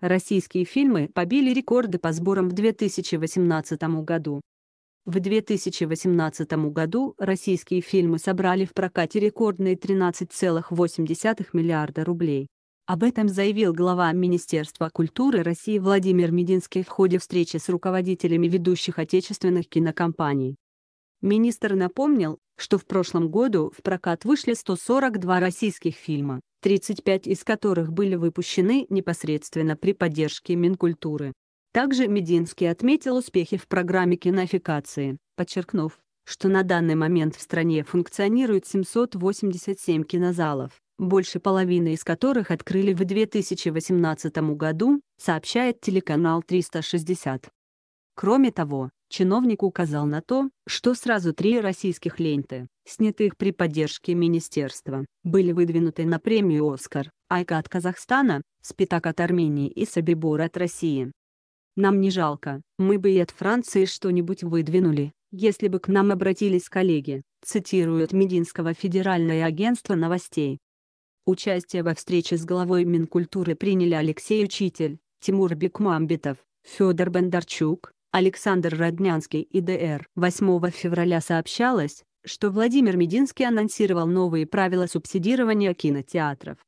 Российские фильмы побили рекорды по сборам в 2018 году. В 2018 году российские фильмы собрали в прокате рекордные 13,8 миллиарда рублей. Об этом заявил глава Министерства культуры России Владимир Мединский в ходе встречи с руководителями ведущих отечественных кинокомпаний. Министр напомнил, что в прошлом году в прокат вышли 142 российских фильма. 35 из которых были выпущены непосредственно при поддержке Минкультуры. Также Мединский отметил успехи в программе кинофикации, подчеркнув, что на данный момент в стране функционирует 787 кинозалов, больше половины из которых открыли в 2018 году, сообщает телеканал 360. Кроме того, чиновник указал на то, что сразу три российских ленты, снятых при поддержке министерства, были выдвинуты на премию «Оскар», «Айка» от Казахстана, «Спитак» от Армении и «Собибор» от России. Нам не жалко, мы бы и от Франции что-нибудь выдвинули, если бы к нам обратились коллеги, цитирует Мединского федеральное агентство новостей. Участие во встрече с главой Минкультуры приняли Алексей Учитель, Тимур Бекмамбетов, Федор Бондарчук, Александр Роднянский и ДР. 8 февраля сообщалось, что Владимир Мединский анонсировал новые правила субсидирования кинотеатров.